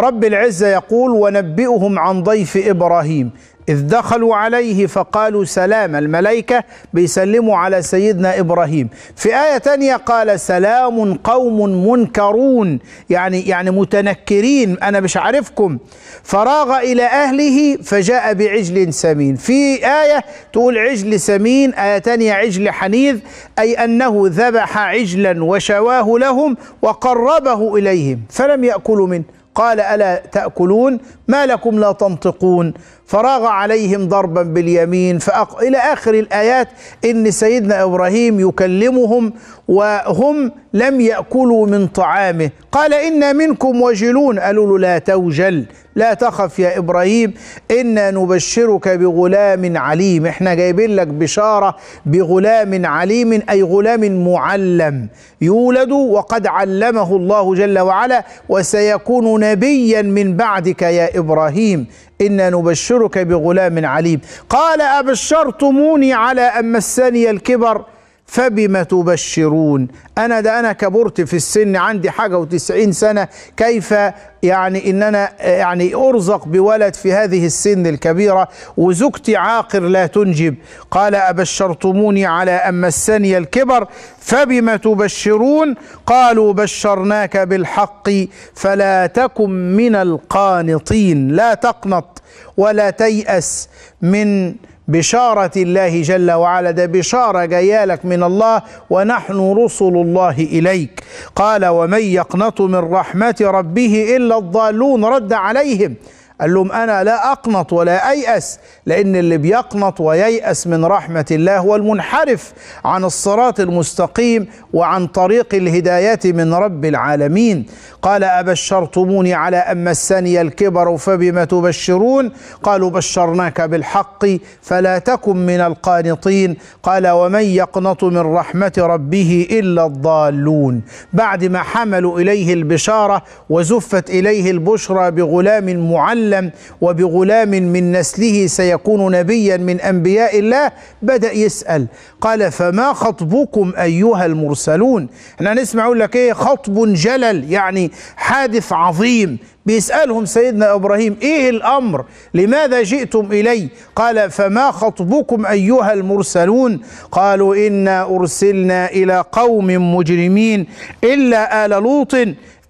رب العزة يقول ونبئهم عن ضيف إبراهيم إذ دخلوا عليه فقالوا سلام الملائكة بيسلموا على سيدنا إبراهيم في آية تانية قال سلام قوم منكرون يعني يعني متنكرين أنا مش عارفكم فراغ إلى أهله فجاء بعجل سمين في آية تقول عجل سمين آية تانية عجل حنيذ أي أنه ذبح عجلا وشواه لهم وقربه إليهم فلم يأكلوا منه قال الا تاكلون ما لكم لا تنطقون فراغ عليهم ضربا باليمين فأق... الى اخر الايات ان سيدنا ابراهيم يكلمهم وهم لم ياكلوا من طعامه قال انا منكم وجلون قالوا له لا توجل لا تخف يا ابراهيم انا نبشرك بغلام عليم احنا جايبين لك بشاره بغلام عليم اي غلام معلم يولد وقد علمه الله جل وعلا وسيكون نبيا من بعدك يا ابراهيم انا نبشرك بغلام عليم قال ابشرتموني على ان مسني الكبر فبما تبشرون أنا ده أنا كبرت في السن عندي حاجة وتسعين سنة كيف يعني إن أنا يعني أرزق بولد في هذه السن الكبيرة وزوجتي عاقر لا تنجب قال أبشرتموني على أن مسني الكبر فبما تبشرون قالوا بشرناك بالحق فلا تكن من القانطين لا تقنط ولا تيأس من بشارة الله جل وعلا ده بشارة جيالك من الله ونحن رسل الله إليك قال ومن يقنط من رحمة ربه إلا الضالون رد عليهم قال لهم انا لا اقنط ولا ايأس لان اللي بيقنط وييأس من رحمه الله هو المنحرف عن الصراط المستقيم وعن طريق الهدايه من رب العالمين قال ابشرتموني على ان مسني الكبر فبم تبشرون قالوا بشرناك بالحق فلا تكن من القانطين قال ومن يقنط من رحمه ربه الا الضالون بعد ما حملوا اليه البشاره وزفت اليه البشرى بغلام معلم وسلم وبغلام من نسله سيكون نبيا من انبياء الله بدا يسال قال فما خطبكم ايها المرسلون احنا هنسمع يقول لك ايه خطب جلل يعني حادث عظيم بيسألهم سيدنا إبراهيم إيه الأمر لماذا جئتم إلي قال فما خطبكم أيها المرسلون قالوا إنا أرسلنا إلى قوم مجرمين إلا آل لوط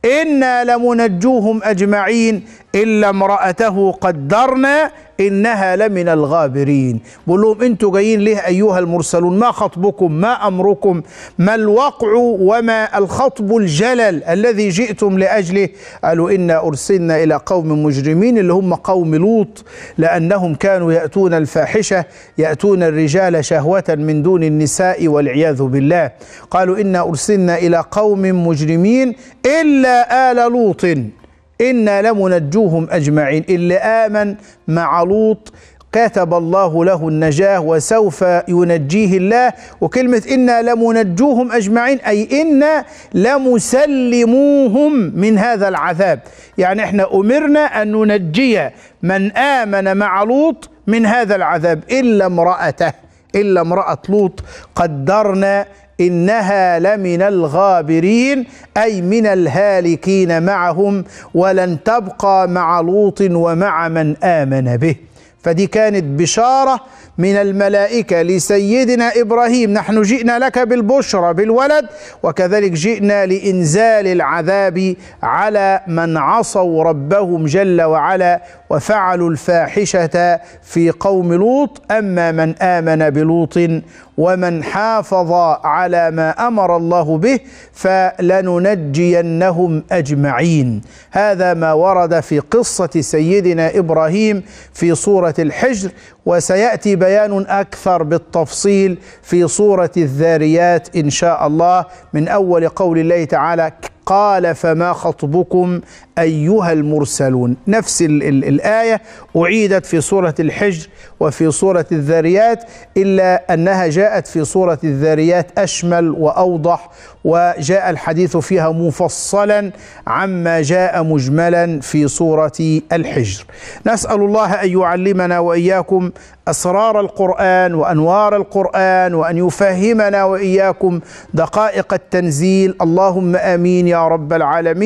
إنا لمنجوهم أجمعين إلا امرأته قدرنا إنها لمن الغابرين بقول لهم أنتوا جايين ليه أيها المرسلون ما خطبكم ما أمركم ما الوقع وما الخطب الجلل الذي جئتم لأجله قالوا إنا أرسلنا إلى قوم مجرمين اللي هم قوم لوط لأنهم كانوا يأتون الفاحشة يأتون الرجال شهوة من دون النساء والعياذ بالله قالوا إنا أرسلنا إلى قوم مجرمين إلا آل لوط إنا لمنجوهم أجمعين اللي آمن مع لوط كتب الله له النجاة وسوف ينجيه الله وكلمة إنا لمنجوهم أجمعين أي إنا لمسلموهم من هذا العذاب يعني إحنا أمرنا أن ننجي من آمن مع لوط من هذا العذاب إلا امرأته إلا امرأة لوط قدرنا إنها لمن الغابرين أي من الهالكين معهم ولن تبقى مع لوط ومع من آمن به فدي كانت بشارة من الملائكة لسيدنا إبراهيم نحن جئنا لك بالبشرى بالولد وكذلك جئنا لإنزال العذاب على من عصوا ربهم جل وعلا وفعلوا الفاحشة في قوم لوط أما من آمن بلوط ومن حافظ على ما امر الله به فلننجينهم اجمعين هذا ما ورد في قصه سيدنا ابراهيم في سوره الحجر وسياتي بيان بيان اكثر بالتفصيل في سوره الذاريات ان شاء الله من اول قول الله تعالى قال فما خطبكم ايها المرسلون نفس الـ الـ الايه اعيدت في سوره الحجر وفي سوره الذاريات الا انها جاءت في سوره الذاريات اشمل واوضح وجاء الحديث فيها مفصلا عما جاء مجملا في سوره الحجر نسال الله ان يعلمنا واياكم اسرار القران وانوار القران وان يفهمنا واياكم دقائق التنزيل اللهم امين يا رب العالمين